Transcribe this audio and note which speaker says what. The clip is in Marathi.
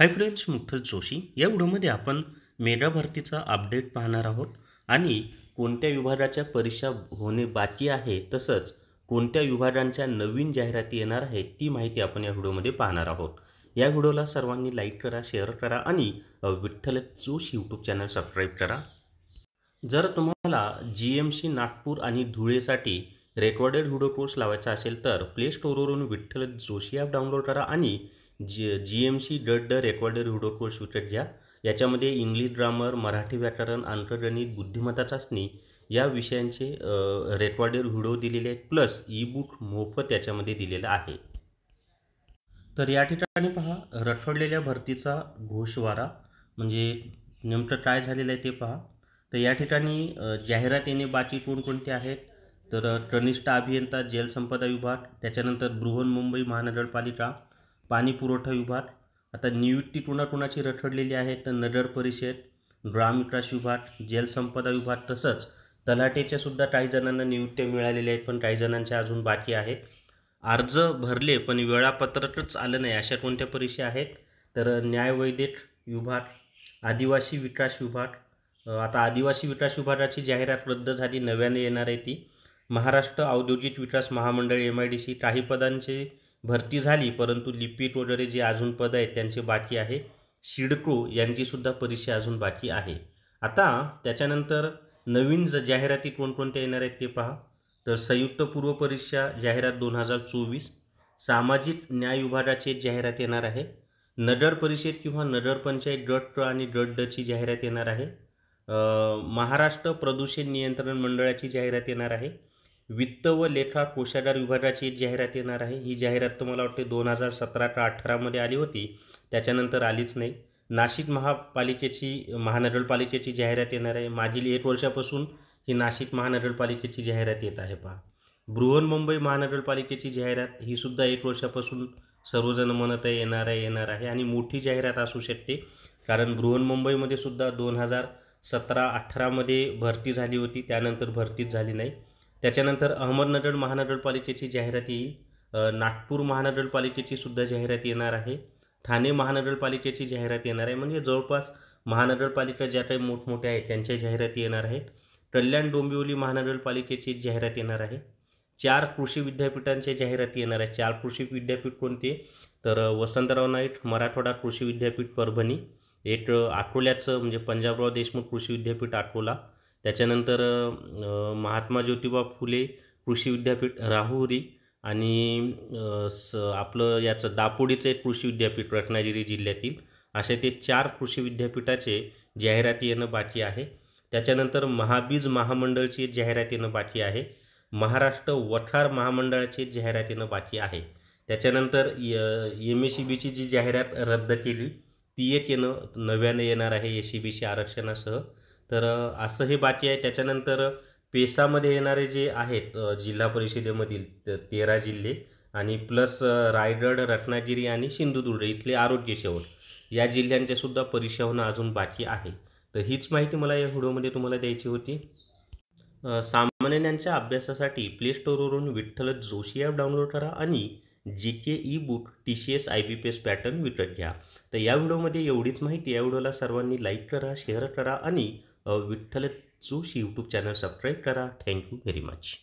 Speaker 1: हाय फ्रेंड्स मुठ्ठल जोशी या व्हिडिओमध्ये आपण मेगा भरतीचा अपडेट पाहणार आहोत आणि कोणत्या विभागाच्या परीक्षा होणे बाकी आहे तसंच कोणत्या विभागांच्या नवीन जाहिराती येणार आहेत ती माहिती आपण या व्हिडिओमध्ये पाहणार आहोत या व्हिडिओला सर्वांनी लाईक करा शेअर करा आणि Vitthal Joshi YouTube channel subscribe करा जर तुम्हाला जी एम सी नागपूर आणि धुळेसाठी रेकॉर्डेड व्हिडिओ कोर्स लावायचा असेल तर प्ले स्टोरवरून विठ्ठल जोशी ॲप डाउनलोड करा आणि G G M C dot the course विकत घ्या याच्यामध्ये इंग्लिश ग्रामर मराठी व्याकरण आंतरगणित बुद्धिमत्ता चाचणी या विषयांचे रेकॉर्डेड व्हिडिओ दिलेले आहेत प्लस ई बुक मोफत याच्यामध्ये दिलेलं आहे तर या ठिकाणी पहा रखडलेल्या भरतीचा घोषवारा म्हणजे नेमकं काय झालेलं आहे ते पहा तर या ठिकाणी जाहिरात येणे बाकी कोणकोणते आहेत तर कनिष्ठ अभियंता जलसंपदा विभाग त्याच्यानंतर बृहन्मुंबई महानगरपालिका पाणीपुरवठा विभाग आता नियुक्ती कुणाकुणाची रखडलेली आहे तर नगर परिषद ग्रामविकास विभाग जलसंपदा विभाग तसंच तलाटेच्या सुद्धा काही जणांना नियुक्त्या मिळालेल्या आहेत पण काही जणांच्या अजून बाकी आहेत अर्ज भरले पण वेळापत्रकच आलं नाही अशा कोणत्या परीक्षा आहेत तर न्यायवैद्यक विभाग आदिवासी विकास विभाग आता आदिवासी विकास विभागाची जाहिरात रद्द झाली नव्याने येणार आहे ती महाराष्ट्र औद्योगिक विकास महामंडळ एम आय डी सी काही पदांचे भरती झाली परंतु लिपीट वगैरे जे अजून पद आहेत त्यांचे बाकी आहे शिडको यांचीसुद्धा परीक्षा अजून बाकी आहे आता त्याच्यानंतर नवीन ज जाहिराती कोणकोणत्या येणार आहेत ते पहा तर संयुक्त पूर्व परीक्षा जाहिरात दोन हजार चोवीस सामाजिक न्याय विभागाची जाहिरात येणार आहे नगर परिषद किंवा नगरपंचायत गट ट आणि गट डची जाहिरात येणार आहे महाराष्ट्र प्रदूषण नियंत्रण मंडळाची जाहिरात येणार आहे वित्त व लेखा कोषागार विभागाची एक जाहिरात येणार आहे ही जाहिरात तुम्हाला वाटते दोन हजार सतरा का अठरामध्ये आली होती त्याच्यानंतर आलीच नाही नाशिक महापालिकेची महानगरपालिकेची जाहिरात येणार आहे मागील एक वर्षापासून ही नाशिक महानगरपालिकेची जाहिरात येत आहे पहा बृहन्मुंबई महानगरपालिकेची जाहिरात ही सुद्धा एक वर्षापासून सर्वजण म्हणत आहे येणार आहे येणार आहे आणि मोठी जाहिरात असू शकते कारण बृहन्मुंबईमध्ये सुद्धा दोन हजार सतरा अठरामध्ये भरती झाली होती त्यानंतर भरतीच झाली नाही त्याच्यानंतर अहमदनगर महानगरपालिकेची जाहिरात येईल नागपूर महानगरपालिकेची सुद्धा जाहिरात येणार आहे ठाणे महानगरपालिकेची जाहिरात येणार आहे म्हणजे जवळपास महानगरपालिका ज्या काही मोठमोठ्या आहेत त्यांच्या जाहिराती येणार आहेत कल्याण डोंबिवली महानगरपालिकेची जाहिरात येणार आहे चार कृषी विद्यापीठांच्या जाहिराती येणार आहेत चार कृषी विद्यापीठ कोणते तर वसंतराव नाईक मराठवाडा कृषी विद्यापीठ परभणी एक अकोल्याचं म्हणजे पंजाबराव देशमुख कृषी विद्यापीठ आठवला त्याच्यानंतर महात्मा ज्योतिबा फुले कृषी विद्यापीठ राहुरी आणि स आपलं याचं दापोडीचं एक कृषी विद्यापीठ रत्नागिरी जिल्ह्यातील असे ते चार कृषी विद्यापीठाचे जाहिराती येणं बाकी आहे त्याच्यानंतर महाबीज महामंडळची जाहिरात येणं बाकी आहे महाराष्ट्र वठार महामंडळाची जाहिरात येणं बाकी आहे त्याच्यानंतर य एम ए सी बीची जी जाहिरात रद्द केली ती एक येणं नव्याने येणार आहे ए सी बीची आरक्षणासह तर असं हे बाकी आहे त्याच्यानंतर पेसामध्ये येणारे जे आहेत जिल्हा परिषदेमधील तेरा जिल्हे आणि प्लस रायगड रत्नागिरी आणि सिंधुदुर्ग इथले आरोग्य शेवट या जिल्ह्यांच्यासुद्धा परीक्षा होणं अजून बाकी आहे तर हीच माहिती मला या व्हिडिओमध्ये तुम्हाला द्यायची होती सामान्यांच्या अभ्यासासाठी प्ले स्टोरवरून विठ्ठल जोशी ॲप डाउनलोड करा आणि G K e book T C S I B P S pattern विकत घ्या तर या व्हिडिओमध्ये एवढीच माहिती या व्हिडिओला सर्वांनी लाईक करा शेअर करा आणि Vitthal Joshi YouTube channel subscribe करा थँक्यू व्हेरी मच